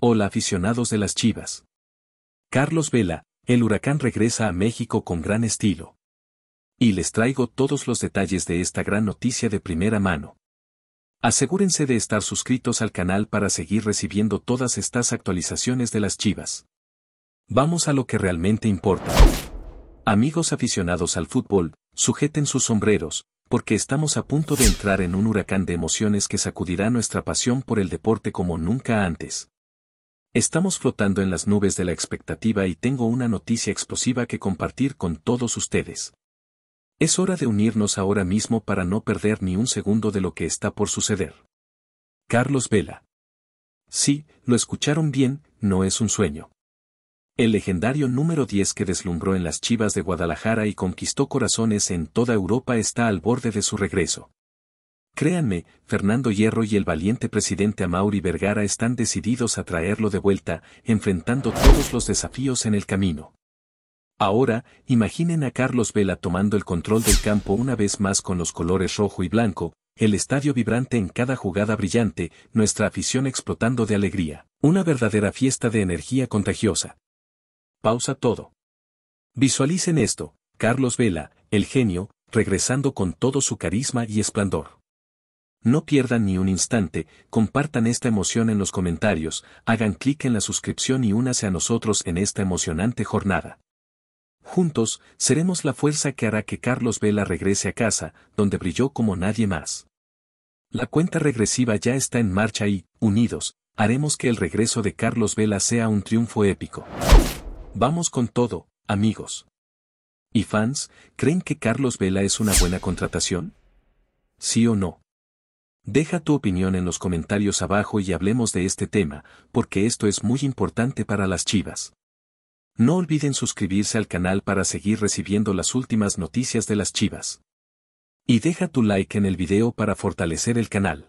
Hola aficionados de las Chivas. Carlos Vela, el huracán regresa a México con gran estilo. Y les traigo todos los detalles de esta gran noticia de primera mano. Asegúrense de estar suscritos al canal para seguir recibiendo todas estas actualizaciones de las Chivas. Vamos a lo que realmente importa. Amigos aficionados al fútbol, sujeten sus sombreros, porque estamos a punto de entrar en un huracán de emociones que sacudirá nuestra pasión por el deporte como nunca antes. Estamos flotando en las nubes de la expectativa y tengo una noticia explosiva que compartir con todos ustedes. Es hora de unirnos ahora mismo para no perder ni un segundo de lo que está por suceder. Carlos Vela. Sí, lo escucharon bien, no es un sueño. El legendario número 10 que deslumbró en las Chivas de Guadalajara y conquistó corazones en toda Europa está al borde de su regreso. Créanme, Fernando Hierro y el valiente presidente Amauri Vergara están decididos a traerlo de vuelta, enfrentando todos los desafíos en el camino. Ahora, imaginen a Carlos Vela tomando el control del campo una vez más con los colores rojo y blanco, el estadio vibrante en cada jugada brillante, nuestra afición explotando de alegría, una verdadera fiesta de energía contagiosa. Pausa todo. Visualicen esto, Carlos Vela, el genio, regresando con todo su carisma y esplendor. No pierdan ni un instante, compartan esta emoción en los comentarios, hagan clic en la suscripción y únase a nosotros en esta emocionante jornada. Juntos, seremos la fuerza que hará que Carlos Vela regrese a casa, donde brilló como nadie más. La cuenta regresiva ya está en marcha y, unidos, haremos que el regreso de Carlos Vela sea un triunfo épico. Vamos con todo, amigos. ¿Y fans, creen que Carlos Vela es una buena contratación? ¿Sí o no? Deja tu opinión en los comentarios abajo y hablemos de este tema, porque esto es muy importante para las chivas. No olviden suscribirse al canal para seguir recibiendo las últimas noticias de las chivas. Y deja tu like en el video para fortalecer el canal.